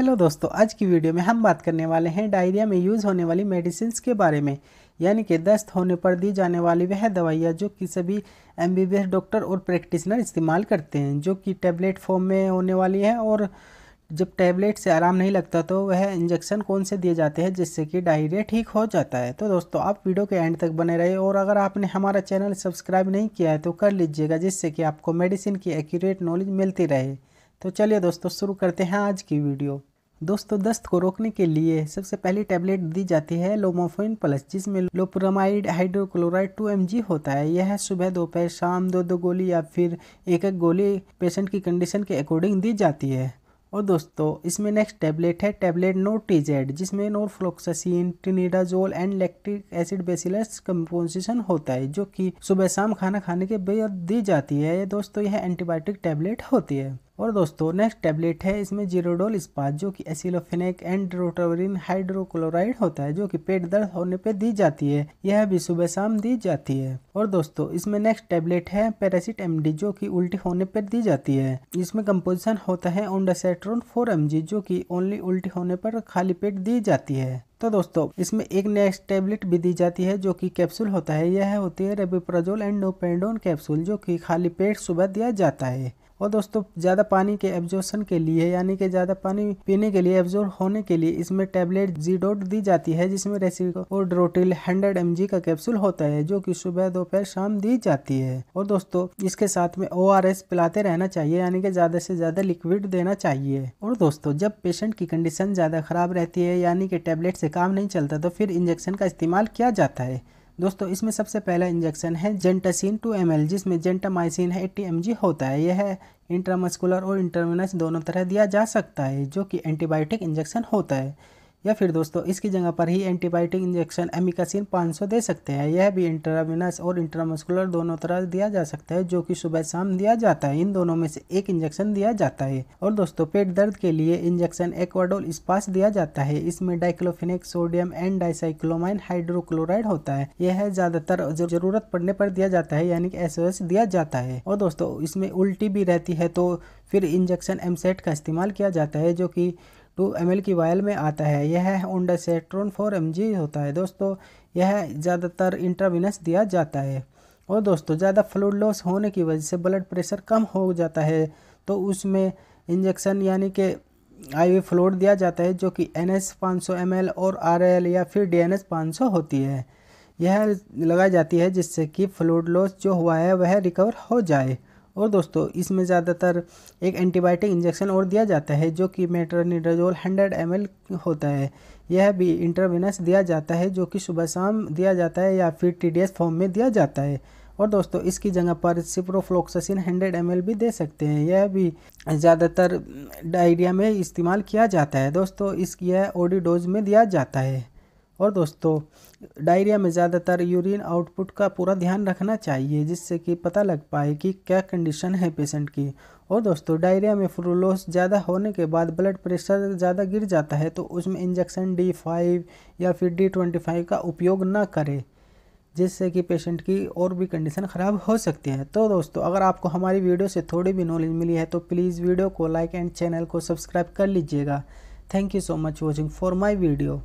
hello दोस्तों आज की वीडियो में हम बात करने वाले हैं डायरिया में यूज़ होने वाली मेडिसिन के बारे में यानी कि दस्त होने पर दी जाने वाली वह दवाइयाँ जो कि सभी एम डॉक्टर और प्रैक्टिशनर इस्तेमाल करते हैं जो कि टैबलेट फॉर्म में होने वाली है और जब टैबलेट से आराम नहीं लगता तो वह इंजेक्शन कौन से दिए जाते हैं जिससे कि डायरिया ठीक हो जाता है तो दोस्तों आप वीडियो के एंड तक बने रहे और अगर आपने हमारा चैनल सब्सक्राइब नहीं किया है तो कर लीजिएगा जिससे कि आपको मेडिसिन की एक्यूरेट नॉलेज मिलती रहे तो चलिए दोस्तों शुरू करते हैं आज की वीडियो दोस्तों दस्त को रोकने के लिए सबसे पहली टैबलेट दी जाती है लोमोफोइन प्लस जिसमें लोप्रामाइड हाइड्रोक्लोराइड 2 एम होता है यह सुबह दोपहर शाम दो दो गोली या फिर एक एक गोली पेशेंट की कंडीशन के अकॉर्डिंग दी जाती है और दोस्तों इसमें नेक्स्ट टैबलेट है टैबलेट नोटीजेड जिसमें norfloxacin tinidazole and lactic acid bacillus composition होता है जो कि सुबह शाम खाना खाने के बेहद दी जाती है दोस्तों यह एंटीबायोटिक टैबलेट होती है और दोस्तों नेक्स्ट टैबलेट है इसमें जीरोडोल इस्पात जो कि एसिलोफिनेक एंड्रोटोरिन हाइड्रोक्लोराइड होता है जो कि पेट दर्द होने पे दी जाती है यह भी सुबह शाम दी जाती है और दोस्तों इसमें नेक्स्ट टैबलेट है पैरासिट एम जो कि उल्टी होने पर दी जाती है इसमें कंपोजिशन होता है ओंडासेट्रोन फोर एम जो कि ओनली उल्टी होने पर खाली पेट दी जाती है तो दोस्तों इसमें एक नेक्स्ट टैबलेट भी दी जाती है जो कि कैप्सूल होता है यह होती है रेबिप्राजोल एंड नोपेंडोन कैप्सूल जो कि खाली पेट सुबह दिया जाता है और दोस्तों ज़्यादा पानी के एब्जॉर्शन के लिए यानी कि ज़्यादा पानी पीने के लिए एब्जॉर्ब होने के लिए इसमें टैबलेट जी डोट दी जाती है जिसमें रेसिको और ड्रोटिल हंड्रेड एम का कैप्सूल होता है जो कि सुबह दोपहर शाम दी जाती है और दोस्तों इसके साथ में ओ पिलाते रहना चाहिए यानी कि ज़्यादा से ज़्यादा लिक्विड देना चाहिए और दोस्तों जब पेशेंट की कंडीशन ज़्यादा ख़राब रहती है यानी कि टैबलेट से काम नहीं चलता तो फिर इंजेक्शन का इस्तेमाल किया जाता है दोस्तों इसमें सबसे पहला इंजेक्शन है जेंटासिन टू एम एल जिसमें जेंटामाइसिन है एट्टी एम जी होता है यह है इंट्रामस्कुलर और इंटरमिनस दोनों तरह दिया जा सकता है जो कि एंटीबायोटिक इंजेक्शन होता है या फिर दोस्तों इसकी जगह पर ही एंटीबायोटिक इंजेक्शन एमिकासिन 500 दे सकते हैं यह भी इंट्राविनस और इंट्रामस्कुलर दोनों तरह दिया जा सकता है जो कि सुबह शाम दिया जाता है इन दोनों में से एक इंजेक्शन दिया जाता है और दोस्तों पेट दर्द के लिए इंजेक्शन एक्वाडोल स्पास दिया जाता है इसमें diclofenac sodium and dicyclomine hydrochloride होता है यह ज्यादातर जरूरत पड़ने पर दिया जाता है यानी कि एस दिया जाता है और दोस्तों इसमें उल्टी भी रहती है तो फिर इंजेक्शन एमसेट का इस्तेमाल किया जाता है जो की टू एम की वायल में आता है यह ओंडासेट्रोन फोर एम होता है दोस्तों यह ज़्यादातर इंट्राविनस दिया जाता है और दोस्तों ज़्यादा फ्लूड लॉस होने की वजह से ब्लड प्रेशर कम हो जाता है तो उसमें इंजेक्शन यानी कि आई वी फ्लोड दिया जाता है जो कि एन एस पाँच सौ एम एल और आर एल या फिर डी एन एस पाँच सौ होती है यह लगाई जाती है जिससे कि फ्लूड लॉस जो हुआ है वह रिकवर हो जाए और दोस्तों इसमें ज़्यादातर एक एंटीबायोटिक इंजेक्शन और दिया जाता है जो कि मेट्रोनिडाजोल हंड्रेड एम होता है यह भी इंटरवेनस दिया जाता है जो कि सुबह शाम दिया जाता है या फिर टी फॉर्म में दिया जाता है और दोस्तों इसकी जगह पर सिप्रोफ्लोक्सिन 100 एम भी दे सकते हैं यह भी ज़्यादातर डायरिया में इस्तेमाल किया जाता है दोस्तों इस यह ओडी डोज में दिया जाता है और दोस्तों डायरिया में ज़्यादातर यूरिन आउटपुट का पूरा ध्यान रखना चाहिए जिससे कि पता लग पाए कि क्या कंडीशन है पेशेंट की और दोस्तों डायरिया में फ्रूलोस ज़्यादा होने के बाद ब्लड प्रेशर ज़्यादा गिर जाता है तो उसमें इंजेक्शन डी फाइव या फिर डी ट्वेंटी फाइव का उपयोग ना करें जिससे कि पेशेंट की और भी कंडीशन ख़राब हो सकती है तो दोस्तों अगर आपको हमारी वीडियो से थोड़ी भी नॉलेज मिली है तो प्लीज़ वीडियो को लाइक एंड चैनल को सब्सक्राइब कर लीजिएगा thank you so much watching for my video